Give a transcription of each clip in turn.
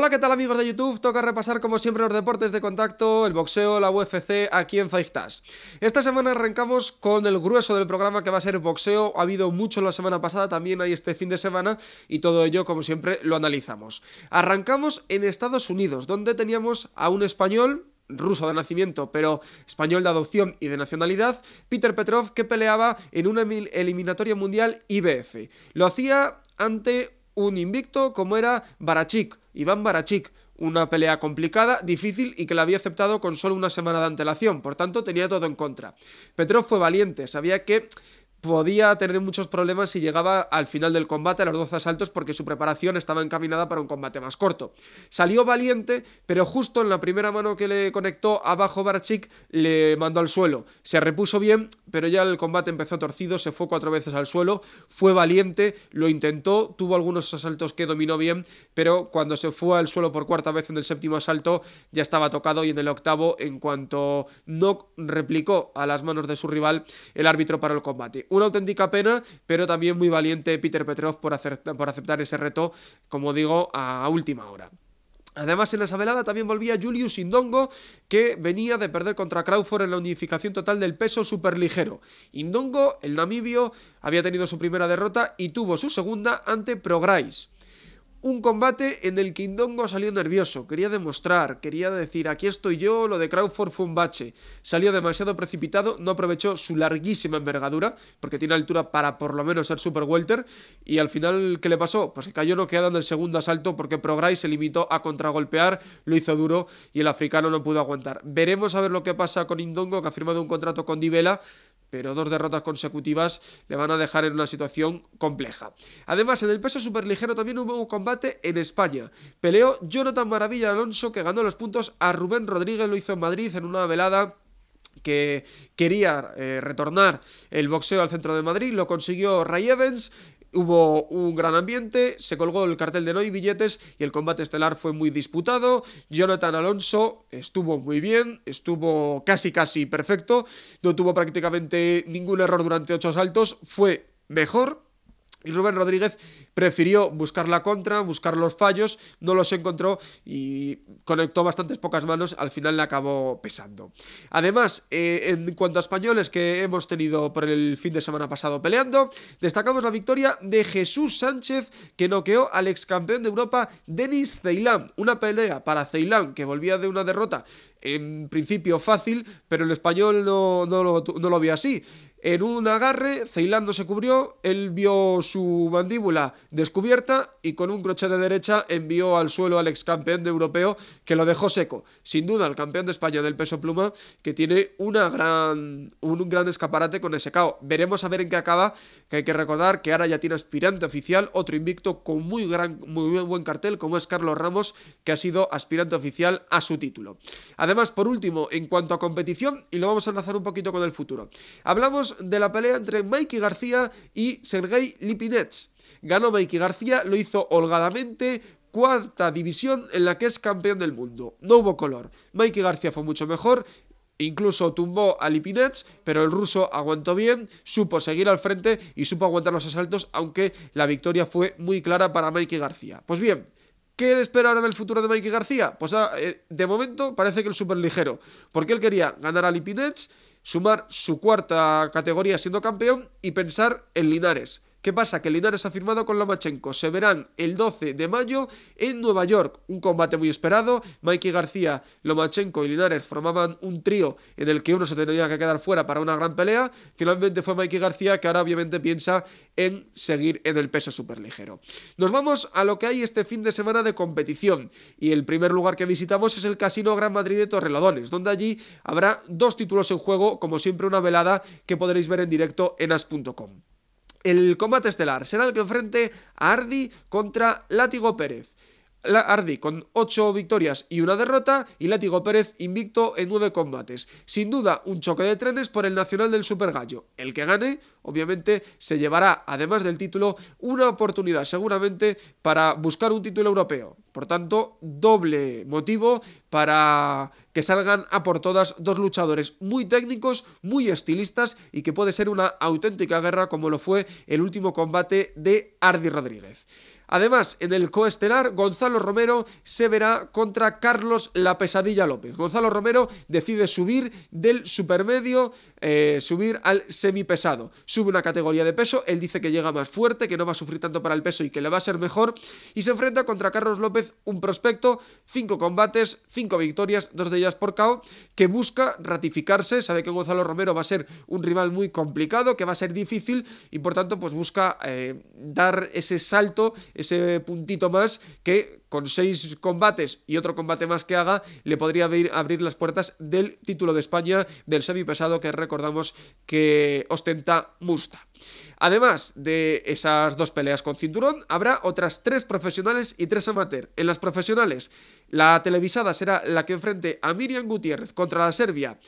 Hola, ¿qué tal amigos de YouTube? Toca repasar como siempre los deportes de contacto, el boxeo, la UFC, aquí en Fightas. Esta semana arrancamos con el grueso del programa que va a ser boxeo. Ha habido mucho la semana pasada, también hay este fin de semana y todo ello como siempre lo analizamos. Arrancamos en Estados Unidos, donde teníamos a un español, ruso de nacimiento, pero español de adopción y de nacionalidad, Peter Petrov, que peleaba en una eliminatoria mundial IBF. Lo hacía ante un invicto como era Barachik, Iván Barachik. Una pelea complicada, difícil y que la había aceptado con solo una semana de antelación, por tanto tenía todo en contra. Petrov fue valiente, sabía que podía tener muchos problemas si llegaba al final del combate a los 12 asaltos porque su preparación estaba encaminada para un combate más corto. Salió valiente, pero justo en la primera mano que le conectó abajo Barachik le mandó al suelo. Se repuso bien, pero ya el combate empezó torcido, se fue cuatro veces al suelo, fue valiente, lo intentó, tuvo algunos asaltos que dominó bien, pero cuando se fue al suelo por cuarta vez en el séptimo asalto ya estaba tocado y en el octavo, en cuanto no replicó a las manos de su rival, el árbitro paró el combate una auténtica pena, pero también muy valiente Peter Petrov por, por aceptar ese reto, como digo, a última hora. Además, en esa velada también volvía Julius Indongo, que venía de perder contra Crawford en la unificación total del peso superligero. Indongo, el namibio, había tenido su primera derrota y tuvo su segunda ante Prograis un combate en el que Indongo salió nervioso, quería demostrar, quería decir, aquí estoy yo, lo de Crawford fue un bache. Salió demasiado precipitado, no aprovechó su larguísima envergadura, porque tiene altura para por lo menos ser super welter, y al final, ¿qué le pasó? Pues que cayó no en el segundo asalto porque Progray se limitó a contragolpear, lo hizo duro y el africano no pudo aguantar. Veremos a ver lo que pasa con Indongo, que ha firmado un contrato con Divela, pero dos derrotas consecutivas le van a dejar en una situación compleja. Además, en el peso superligero también hubo un combate en España. Peleó Jonathan Maravilla Alonso, que ganó los puntos a Rubén Rodríguez, lo hizo en Madrid en una velada que quería eh, retornar el boxeo al centro de Madrid, lo consiguió Ray Evans, Hubo un gran ambiente, se colgó el cartel de no billetes y el combate estelar fue muy disputado. Jonathan Alonso estuvo muy bien, estuvo casi casi perfecto, no tuvo prácticamente ningún error durante ocho asaltos, fue mejor y Rubén Rodríguez prefirió buscar la contra, buscar los fallos, no los encontró y conectó bastantes pocas manos, al final le acabó pesando. Además, eh, en cuanto a españoles que hemos tenido por el fin de semana pasado peleando, destacamos la victoria de Jesús Sánchez que noqueó al ex campeón de Europa Denis Ceilán. Una pelea para Ceilán que volvía de una derrota en principio fácil, pero el español no, lo, no lo vio así. En un agarre, Ceilando se cubrió, él vio su mandíbula descubierta y con un crochet de derecha envió al suelo al ex campeón de europeo que lo dejó seco. Sin duda, el campeón de España del peso pluma que tiene una gran, un, gran escaparate con ese caos. Veremos a ver en qué acaba, que hay que recordar que ahora ya tiene aspirante oficial, otro invicto con muy, gran, muy buen cartel como es Carlos Ramos, que ha sido aspirante oficial a su título. Además, por último, en cuanto a competición, y lo vamos a enlazar un poquito con el futuro, hablamos de la pelea entre Mikey García y Sergei Lipinets. Ganó Mikey García, lo hizo holgadamente, cuarta división en la que es campeón del mundo. No hubo color. Mikey García fue mucho mejor, incluso tumbó a Lipinets, pero el ruso aguantó bien, supo seguir al frente y supo aguantar los asaltos, aunque la victoria fue muy clara para Mikey García. Pues bien, ¿Qué en del futuro de Mikey García? Pues ah, eh, de momento parece que el ligero, porque él quería ganar a Lipinets, sumar su cuarta categoría siendo campeón y pensar en Linares. ¿Qué pasa? Que Linares ha firmado con Lomachenko. Se verán el 12 de mayo en Nueva York. Un combate muy esperado. Mikey García, Lomachenko y Linares formaban un trío en el que uno se tendría que quedar fuera para una gran pelea. Finalmente fue Mikey García que ahora obviamente piensa en seguir en el peso ligero. Nos vamos a lo que hay este fin de semana de competición. Y el primer lugar que visitamos es el Casino Gran Madrid de Torrelodones, donde allí habrá dos títulos en juego, como siempre una velada que podréis ver en directo en as.com. El combate estelar será el que enfrente a Ardi contra Látigo Pérez. La Ardi con 8 victorias y una derrota y Látigo Pérez invicto en 9 combates. Sin duda un choque de trenes por el Nacional del Super Gallo. El que gane obviamente se llevará, además del título, una oportunidad seguramente para buscar un título europeo. Por tanto, doble motivo para que salgan a por todas dos luchadores muy técnicos, muy estilistas y que puede ser una auténtica guerra como lo fue el último combate de Ardi Rodríguez. Además, en el coestelar, Gonzalo Romero se verá contra Carlos La Pesadilla López. Gonzalo Romero decide subir del supermedio eh, subir al semipesado. Sube una categoría de peso, él dice que llega más fuerte, que no va a sufrir tanto para el peso y que le va a ser mejor. Y se enfrenta contra Carlos López, un prospecto, cinco combates, cinco victorias, dos de ellas por KO, que busca ratificarse. Sabe que Gonzalo Romero va a ser un rival muy complicado, que va a ser difícil y por tanto pues busca eh, dar ese salto, ese puntito más que con seis combates y otro combate más que haga, le podría abrir, las puertas del título de España del semipesado que recordamos que ostenta Musta. Además de esas dos peleas con cinturón, habrá otras tres profesionales y tres amateur. En las profesionales, la televisada será la que enfrente a Miriam Gutiérrez contra la Serbia,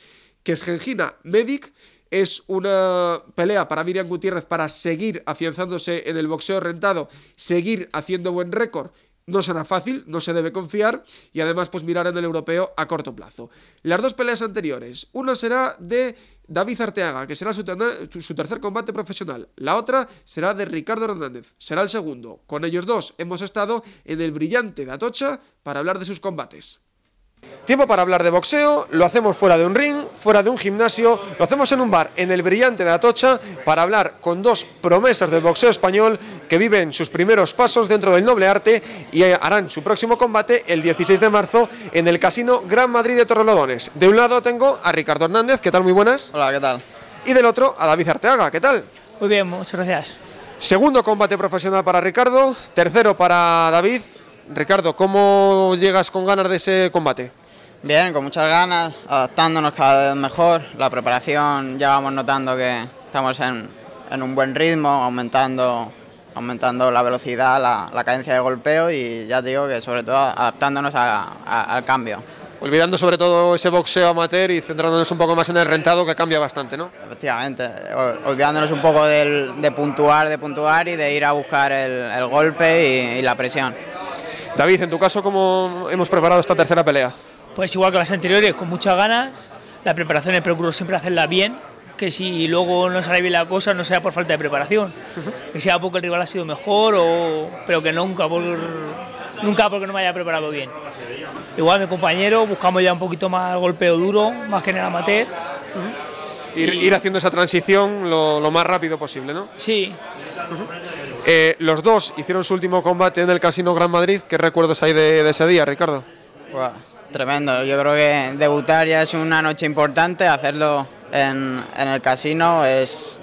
que es Gengina Medic. Es una pelea para Miriam Gutiérrez para seguir afianzándose en el boxeo rentado, seguir haciendo buen récord no será fácil, no se debe confiar y además pues mirar en el europeo a corto plazo. Las dos peleas anteriores, una será de David Arteaga, que será su, tercer combate profesional, la otra será de Ricardo Hernández, será el segundo. Con ellos dos hemos estado en el brillante de Atocha para hablar de sus combates. Tiempo para hablar de boxeo, lo hacemos fuera de un ring, fuera de un gimnasio, lo hacemos en un bar, en el brillante de Atocha, para hablar con dos promesas del boxeo español que viven sus primeros pasos dentro del noble arte y harán su próximo combate el 16 de marzo en el Casino Gran Madrid de Torrelodones. De un lado tengo a Ricardo Hernández, ¿qué tal? Muy buenas. Hola, ¿qué tal? Y del otro a David Arteaga, ¿qué tal? Muy bien, muchas gracias. Segundo combate profesional para Ricardo, tercero para David. Ricardo, ¿cómo llegas con ganas de ese combate? Bien, con muchas ganas, adaptándonos cada vez mejor. La preparación ya vamos notando que estamos en, un buen ritmo, aumentando, aumentando la velocidad, la, cadencia de golpeo y ya digo que sobre todo adaptándonos al cambio olvidando sobre todo ese boxeo amateur y centrándonos un poco más en el rentado que cambia bastante, ¿no? Efectivamente, olvidándonos un poco de puntuar, de puntuar y de ir a buscar el, golpe y la presión. David, en tu caso, ¿cómo hemos preparado esta tercera pelea? Pues igual que las anteriores, con muchas ganas. La preparación, es procuro siempre hacerla bien, que si luego no sale bien la cosa no sea por falta de preparación, que sea porque el rival ha sido mejor, o, pero que nunca, por, nunca porque no me haya preparado bien. Igual mi compañero, buscamos ya un poquito más golpeo duro, más que en el amateur. Ir, haciendo esa transición lo, más rápido posible, ¿no? Sí. Eh, los dos hicieron su último combate en el Casino Gran Madrid. ¿Qué recuerdos hay de, ese día, Ricardo? tremendo. Yo creo que debutar ya es una noche importante. Hacerlo en, en el casino es,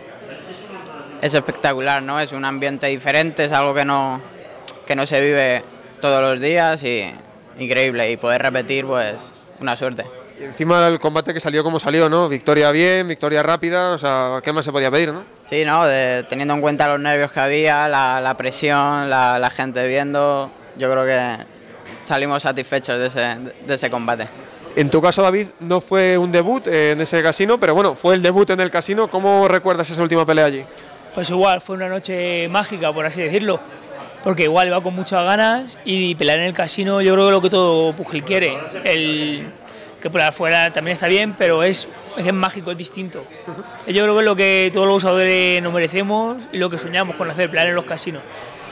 es espectacular, ¿no? Es un ambiente diferente, es algo que no, que no se vive todos los días y increíble. Y poder repetir, pues, una suerte encima el combate que salió como salió, ¿no? Victoria bien, victoria rápida, o sea, ¿qué más se podía pedir, no? Sí, no, teniendo en cuenta los nervios que había, la, presión, la, gente viendo, yo creo que salimos satisfechos de ese, de ese combate. En tu caso, David, no fue un debut en ese casino, pero bueno, fue el debut en el casino. ¿Cómo recuerdas esa última pelea allí? Pues igual, fue una noche mágica, por así decirlo. Porque igual iba con muchas ganas y pelear en el casino yo creo que lo que todo pugil quiere. El, que por afuera también está bien, pero es, es mágico, es distinto. Yo creo que es lo que todos los usadores nos merecemos y lo que soñamos con hacer planes en los casinos.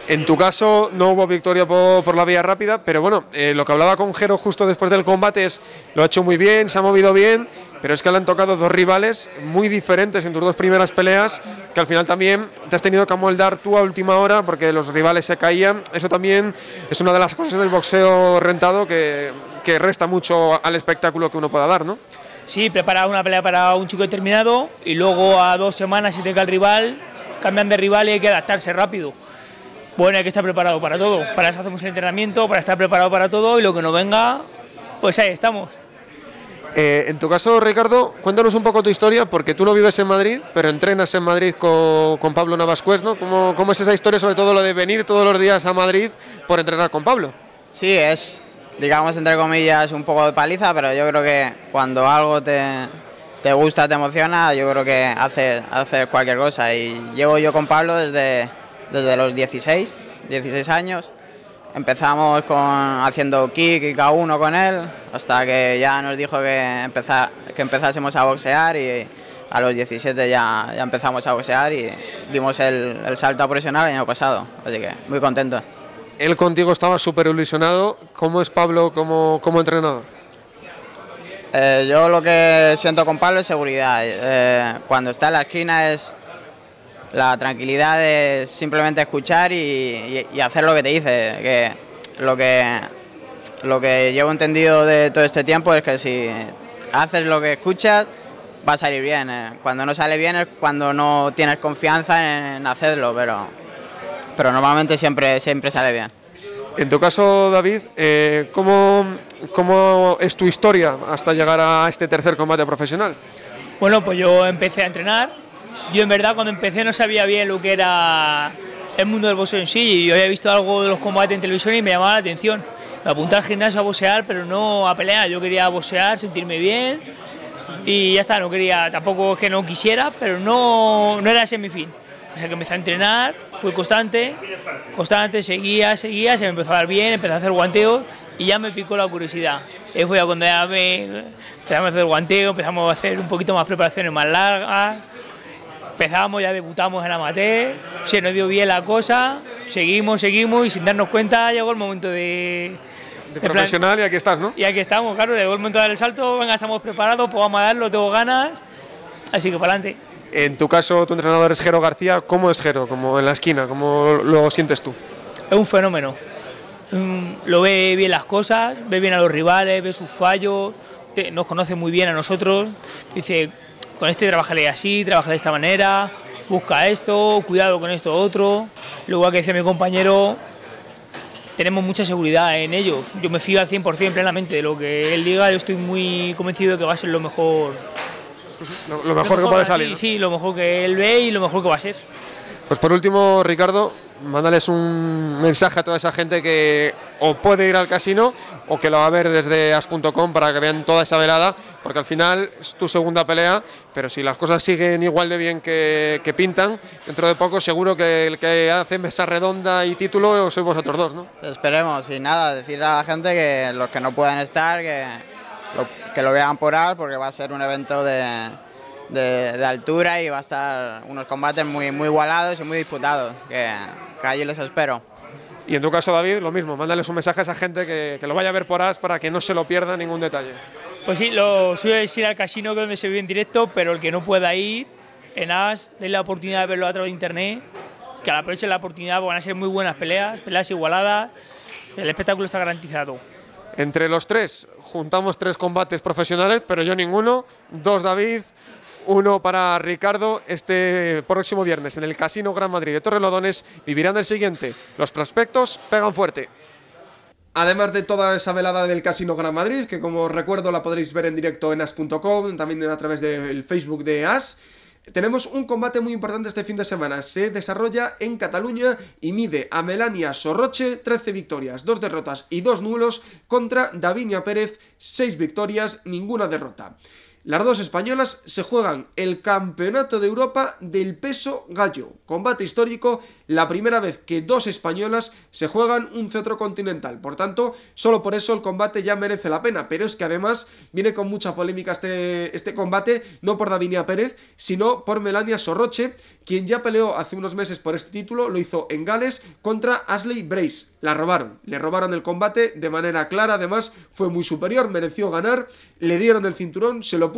En tu caso no hubo victoria por, la vía rápida, pero bueno, eh, lo que hablaba con Jero justo después del combate es, lo ha hecho muy bien, se ha movido bien, pero es que le han tocado dos rivales muy diferentes en tus dos primeras peleas, que al final también te has tenido que amoldar tú a última hora porque los rivales se caían. Eso también es una de las cosas del boxeo rentado que, que resta mucho al espectáculo que uno pueda dar, ¿no? Sí, preparar una pelea para un chico determinado y luego a dos semanas si te cae el rival, cambian de rival y hay que adaptarse rápido bueno, hay que estar preparado para todo. Para eso hacemos el entrenamiento, para estar preparado para todo y lo que nos venga, pues ahí estamos. Eh, en tu caso, Ricardo, cuéntanos un poco tu historia, porque tú no vives en Madrid, pero entrenas en Madrid con, Pablo Navascués, ¿no? ¿Cómo, ¿Cómo, es esa historia, sobre todo lo de venir todos los días a Madrid por entrenar con Pablo? Sí, es, digamos, entre comillas, un poco de paliza, pero yo creo que cuando algo te, te gusta, te emociona, yo creo que haces hace cualquier cosa. Y llevo yo con Pablo desde desde los 16, 16 años. Empezamos con, haciendo kick y K1 con él, hasta que ya nos dijo que, empezar, que empezásemos a boxear y a los 17 ya, ya empezamos a boxear y dimos el, el salto a profesional el año pasado, así que muy contento. Él contigo estaba súper ilusionado, ¿cómo es Pablo como, como entrenador? Eh, yo lo que siento con Pablo es seguridad, eh, cuando está en la esquina es la tranquilidad es simplemente escuchar y, hacer lo que te dice, que lo que lo que llevo entendido de todo este tiempo es que si haces lo que escuchas, va a salir bien. Eh, cuando no sale bien es cuando no tienes confianza en hacerlo, pero, pero normalmente siempre, siempre sale bien. En tu caso, David, eh, ¿cómo, ¿cómo es tu historia hasta llegar a este tercer combate profesional? Bueno, pues yo empecé a entrenar yo en verdad cuando empecé no sabía bien lo que era el mundo del boxeo en sí. Yo había visto algo de los combates en televisión y me llamaba la atención. Me apuntaba al gimnasio a boxear, pero no a pelear. Yo quería boxear, sentirme bien y ya está. No quería, tampoco es que no quisiera, pero no, no era ese mi fin. O sea que empecé a entrenar, fui constante, constante, seguía, seguía, se me empezó a dar bien, empecé a hacer guanteo y ya me picó la curiosidad. Y fue cuando ya me empezamos a hacer guanteo, empezamos a hacer un poquito más preparaciones más largas, empezamos, ya debutamos en amateur, se nos dio bien la cosa, seguimos, seguimos y sin darnos cuenta llegó el momento de... de profesional y aquí estás, ¿no? Y aquí estamos, claro, llegó el momento de dar el salto, venga, estamos preparados, pues vamos a darlo, tengo ganas, así que para adelante. En tu caso, tu entrenador es Jero García, ¿cómo es Jero? Como en la esquina, ¿cómo lo sientes tú? Es un fenómeno, mm, lo ve bien las cosas, ve bien a los rivales, ve sus fallos, nos conoce muy bien a nosotros, dice con este trabajaré así, trabaja de esta manera, busca esto, cuidado con esto otro. Luego, que decía mi compañero, tenemos mucha seguridad en ellos. Yo me fío al 100% plenamente de lo que él diga, yo estoy muy convencido de que va a ser lo mejor. Lo, mejor, que puede salir. Sí, lo mejor que él ve y lo mejor que va a ser. Pues por último, Ricardo, mándales un mensaje a toda esa gente que o puede ir al casino o que lo va a ver desde as.com para que vean toda esa velada, porque al final es tu segunda pelea, pero si las cosas siguen igual de bien que, pintan, dentro de poco seguro que el que hace mesa redonda y título sois vosotros dos, ¿no? Pues esperemos, y nada, decirle a la gente que los que no puedan estar, que lo, que lo vean por AR, porque va a ser un evento de, altura y va a estar unos combates muy, muy igualados y muy disputados. Que calle les espero. Y en tu caso, David, lo mismo, mándales un mensaje a esa gente que, que lo vaya a ver por AS para que no se lo pierda ningún detalle. Pues sí, lo suyo es ir al casino que donde se vive en directo, pero el que no pueda ir, en AS, denle la oportunidad de verlo a través de internet, que la aprovechen la oportunidad van a ser muy buenas peleas, peleas igualadas, el espectáculo está garantizado. Entre los tres, juntamos tres combates profesionales, pero yo ninguno, dos David, uno para Ricardo. Este próximo viernes en el Casino Gran Madrid de Torrelodones vivirán el siguiente. Los prospectos pegan fuerte. Además de toda esa velada del Casino Gran Madrid, que como recuerdo la podréis ver en directo en as.com, también a través del Facebook de As. Tenemos un combate muy importante este fin de semana. Se desarrolla en Cataluña y mide a Melania Sorroche 13 victorias, 2 derrotas y 2 nulos contra Davinia Pérez 6 victorias, ninguna derrota. Las dos españolas se juegan el Campeonato de Europa del peso gallo. Combate histórico, la primera vez que dos españolas se juegan un centro continental. Por tanto, solo por eso el combate ya merece la pena. Pero es que además viene con mucha polémica este, este combate, no por Davinia Pérez, sino por Melania Sorroche, quien ya peleó hace unos meses por este título, lo hizo en Gales contra Ashley Brace. La robaron, le robaron el combate de manera clara, además fue muy superior, mereció ganar, le dieron el cinturón, se lo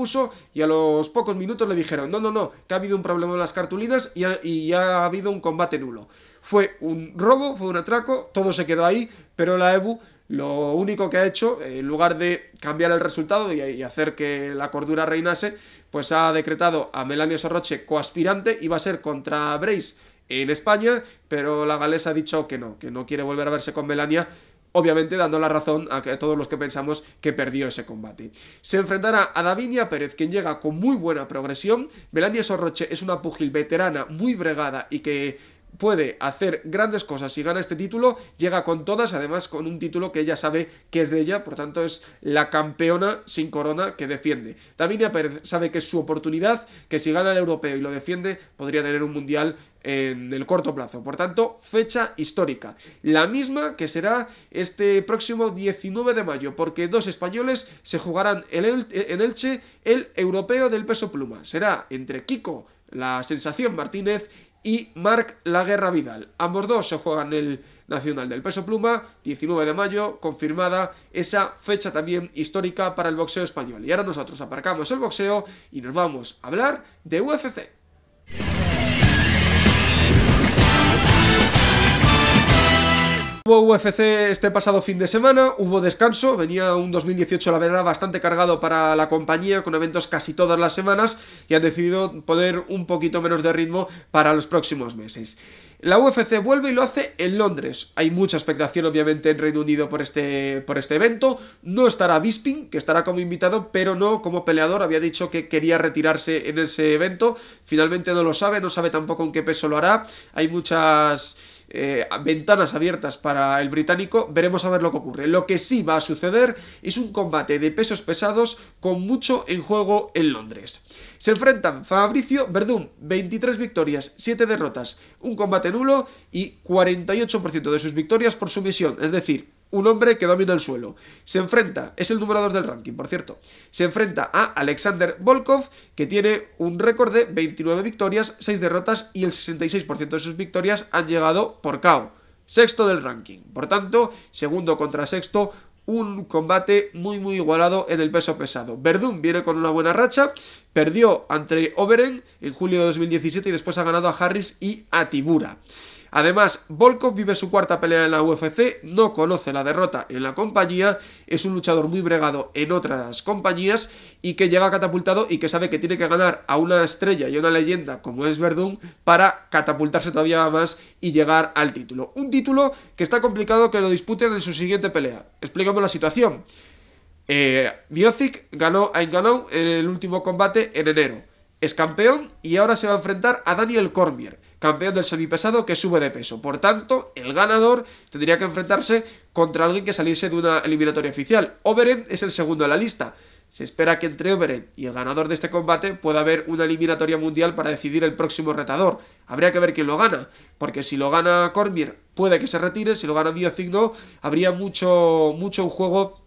y a los pocos minutos le dijeron, no, no, no, que ha habido un problema en las cartulinas y ha, ha habido un combate nulo. Fue un robo, fue un atraco, todo se quedó ahí, pero la EBU lo único que ha hecho, en lugar de cambiar el resultado y, hacer que la cordura reinase, pues ha decretado a Melania Sorroche coaspirante y va a ser contra Brace en España, pero la galesa ha dicho que no, que no quiere volver a verse con Melania obviamente dando la razón a, todos los que pensamos que perdió ese combate. Se enfrentará a Davinia Pérez, quien llega con muy buena progresión. Melania Sorroche es una pugil veterana muy bregada y que puede hacer grandes cosas si gana este título, llega con todas, además con un título que ella sabe que es de ella, por tanto es la campeona sin corona que defiende. Davinia Pérez sabe que es su oportunidad, que si gana el europeo y lo defiende, podría tener un mundial en el corto plazo. Por tanto, fecha histórica. La misma que será este próximo 19 de mayo, porque dos españoles se jugarán en, Elche el europeo del peso pluma. Será entre Kiko, la sensación Martínez, y Marc Laguerra Vidal. Ambos dos se juegan el Nacional del Peso Pluma, 19 de mayo, confirmada esa fecha también histórica para el boxeo español. Y ahora nosotros aparcamos el boxeo y nos vamos a hablar de UFC. Hubo UFC este pasado fin de semana, hubo descanso, venía un 2018 la verdad bastante cargado para la compañía con eventos casi todas las semanas y han decidido poner un poquito menos de ritmo para los próximos meses. La UFC vuelve y lo hace en Londres. Hay mucha expectación, obviamente, en Reino Unido por este, por este evento. No estará Bisping, que estará como invitado, pero no como peleador. Había dicho que quería retirarse en ese evento. Finalmente no lo sabe, no sabe tampoco en qué peso lo hará. Hay muchas eh, ventanas abiertas para el británico, veremos a ver lo que ocurre. Lo que sí va a suceder es un combate de pesos pesados con mucho en juego en Londres. Se enfrentan Fabricio Verdún, 23 victorias, 7 derrotas, un combate nulo y 48% de sus victorias por sumisión, es decir, un hombre que domina el suelo. Se enfrenta, es el número 2 del ranking, por cierto. Se enfrenta a Alexander Volkov, que tiene un récord de 29 victorias, 6 derrotas y el 66% de sus victorias han llegado por KO. Sexto del ranking. Por tanto, segundo contra sexto, un combate muy muy igualado en el peso pesado. Verdun viene con una buena racha, perdió ante Oberen en julio de 2017 y después ha ganado a Harris y a Tibura. Además, Volkov vive su cuarta pelea en la UFC, no conoce la derrota en la compañía, es un luchador muy bregado en otras compañías y que llega catapultado y que sabe que tiene que ganar a una estrella y una leyenda como es Verdun para catapultarse todavía más y llegar al título. Un título que está complicado que lo disputen en su siguiente pelea. Explicamos la situación. Eh, ganó a Inganou en el último combate en enero. Es campeón y ahora se va a enfrentar a Daniel Cormier campeón del semipesado que sube de peso. Por tanto, el ganador tendría que enfrentarse contra alguien que saliese de una eliminatoria oficial. Overend es el segundo en la lista. Se espera que entre Overend y el ganador de este combate pueda haber una eliminatoria mundial para decidir el próximo retador. Habría que ver quién lo gana, porque si lo gana Cormier puede que se retire, si lo gana no. habría mucho, mucho juego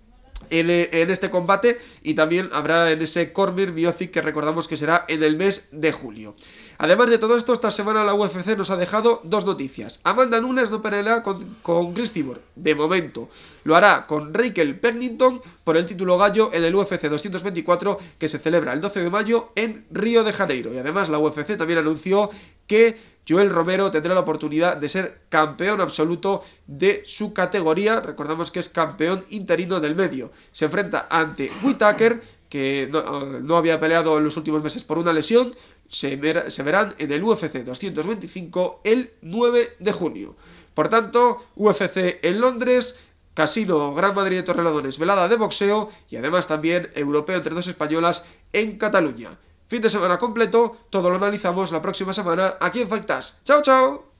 en, este combate y también habrá en ese Cormier Biozic que recordamos que será en el mes de julio. Además de todo esto, esta semana la UFC nos ha dejado dos noticias. Amanda Nunes no peleará con, con Chris Tibor, de momento. Lo hará con Raquel Pennington por el título gallo en el UFC 224 que se celebra el 12 de mayo en Río de Janeiro. Y además la UFC también anunció que Joel Romero tendrá la oportunidad de ser campeón absoluto de su categoría. Recordamos que es campeón interino del medio. Se enfrenta ante Whitaker que ah, no, había peleado en los últimos meses por una lesión, se, verán en el UFC 225 el 9 de junio. Por tanto, UFC en Londres, Casino Gran Madrid de Torrelodones, velada de boxeo y además también Europeo entre dos españolas en Cataluña. Fin de semana completo, todo lo analizamos la próxima semana aquí en Factas. ¡Chao, chao!